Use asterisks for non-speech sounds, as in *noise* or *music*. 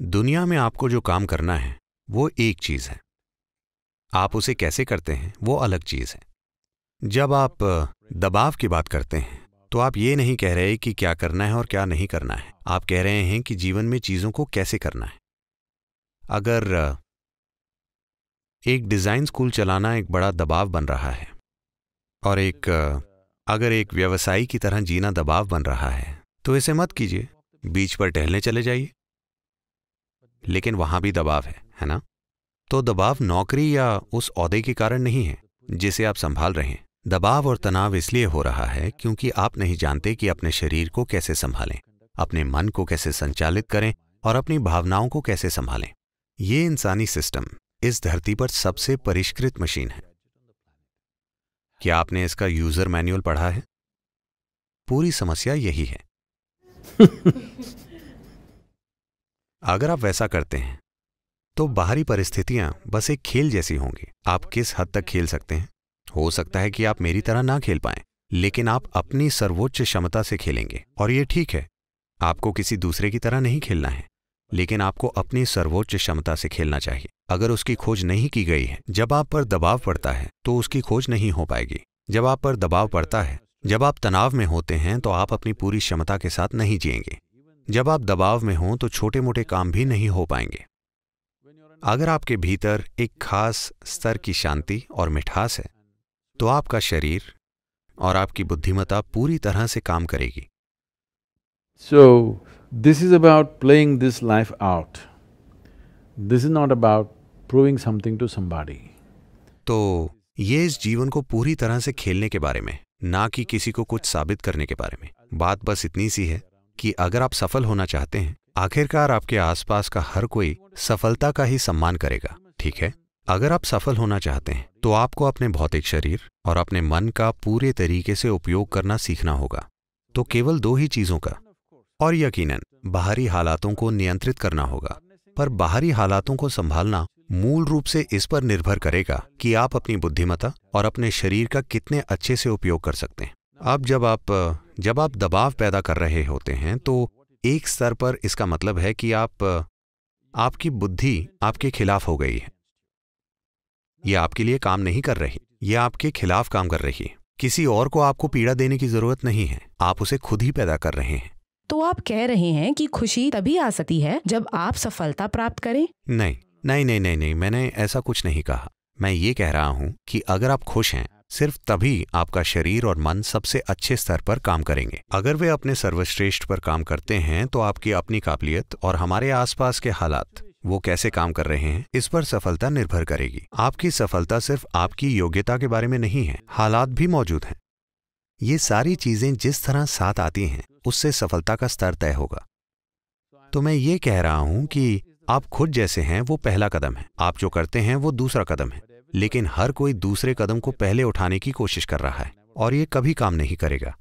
दुनिया में आपको जो काम करना है वो एक चीज़ है आप उसे कैसे करते हैं वो अलग चीज़ है जब आप दबाव की बात करते हैं तो आप ये नहीं कह रहे कि क्या करना है और क्या नहीं करना है आप कह रहे हैं कि जीवन में चीज़ों को कैसे करना है अगर एक डिज़ाइन स्कूल चलाना एक बड़ा दबाव बन रहा है और एक अगर एक व्यवसायी की तरह जीना दबाव बन रहा है तो इसे मत कीजिए बीच पर टहलने चले जाइए लेकिन वहां भी दबाव है है ना तो दबाव नौकरी या उस अहदे के कारण नहीं है जिसे आप संभाल रहे हैं दबाव और तनाव इसलिए हो रहा है क्योंकि आप नहीं जानते कि अपने शरीर को कैसे संभालें अपने मन को कैसे संचालित करें और अपनी भावनाओं को कैसे संभालें ये इंसानी सिस्टम इस धरती पर सबसे परिष्कृत मशीन है क्या आपने इसका यूजर मैनुअल पढ़ा है पूरी समस्या यही है *laughs* अगर आप वैसा करते हैं तो बाहरी परिस्थितियां बस एक खेल जैसी होंगी आप किस हद तक खेल सकते हैं हो सकता है कि आप मेरी तरह ना खेल पाएं लेकिन आप अपनी सर्वोच्च क्षमता से खेलेंगे और ये ठीक है आपको किसी दूसरे की तरह नहीं खेलना है लेकिन आपको अपनी सर्वोच्च क्षमता से खेलना चाहिए अगर उसकी खोज नहीं की गई है जब आप पर दबाव पड़ता है तो उसकी खोज नहीं हो पाएगी जब आप पर दबाव पड़ता है जब आप तनाव में होते हैं तो आप अपनी पूरी क्षमता के साथ नहीं जिएंगे जब आप दबाव में हों तो छोटे मोटे काम भी नहीं हो पाएंगे अगर आपके भीतर एक खास स्तर की शांति और मिठास है तो आपका शरीर और आपकी बुद्धिमता पूरी तरह से काम करेगी so this is about playing this life out this is not about proving something to somebody तो ये इस जीवन को पूरी तरह से खेलने के बारे में ना कि किसी को कुछ साबित करने के बारे में बात बस इतनी सी है कि अगर आप सफल होना चाहते हैं आखिरकार आपके आसपास का हर कोई सफलता का ही सम्मान करेगा ठीक है अगर आप सफल होना चाहते हैं तो आपको अपने भौतिक शरीर और अपने मन का पूरे तरीके से उपयोग करना सीखना होगा तो केवल दो ही चीज़ों का और यकीनन बाहरी हालातों को नियंत्रित करना होगा पर बाहरी हालातों को संभालना मूल रूप से इस पर निर्भर करेगा कि आप अपनी बुद्धिमता और अपने शरीर का कितने अच्छे से उपयोग कर सकते हैं अब जब आप जब आप दबाव पैदा कर रहे होते हैं तो एक स्तर पर इसका मतलब है कि आप आपकी बुद्धि आपके खिलाफ हो गई है ये आपके लिए काम नहीं कर रही ये आपके खिलाफ काम कर रही है किसी और को आपको पीड़ा देने की जरूरत नहीं है आप उसे खुद ही पैदा कर रहे हैं तो आप कह रहे हैं कि खुशी तभी आ सकती है जब आप सफलता प्राप्त करें नहीं नहीं नहीं नहीं नहीं मैंने ऐसा कुछ नहीं कहा मैं ये कह रहा हूँ कि अगर आप खुश हैं सिर्फ तभी आपका शरीर और मन सबसे अच्छे स्तर पर काम करेंगे अगर वे अपने सर्वश्रेष्ठ पर काम करते हैं तो आपकी अपनी काबिलियत और हमारे आसपास के हालात वो कैसे काम कर रहे हैं इस पर सफलता निर्भर करेगी आपकी सफलता सिर्फ आपकी योग्यता के बारे में नहीं है हालात भी मौजूद हैं ये सारी चीजें जिस तरह साथ आती हैं उससे सफलता का स्तर तय होगा तो मैं ये कह रहा हूं कि आप खुद जैसे हैं वो पहला कदम है आप जो करते हैं वो दूसरा कदम है लेकिन हर कोई दूसरे कदम को पहले उठाने की कोशिश कर रहा है और ये कभी काम नहीं करेगा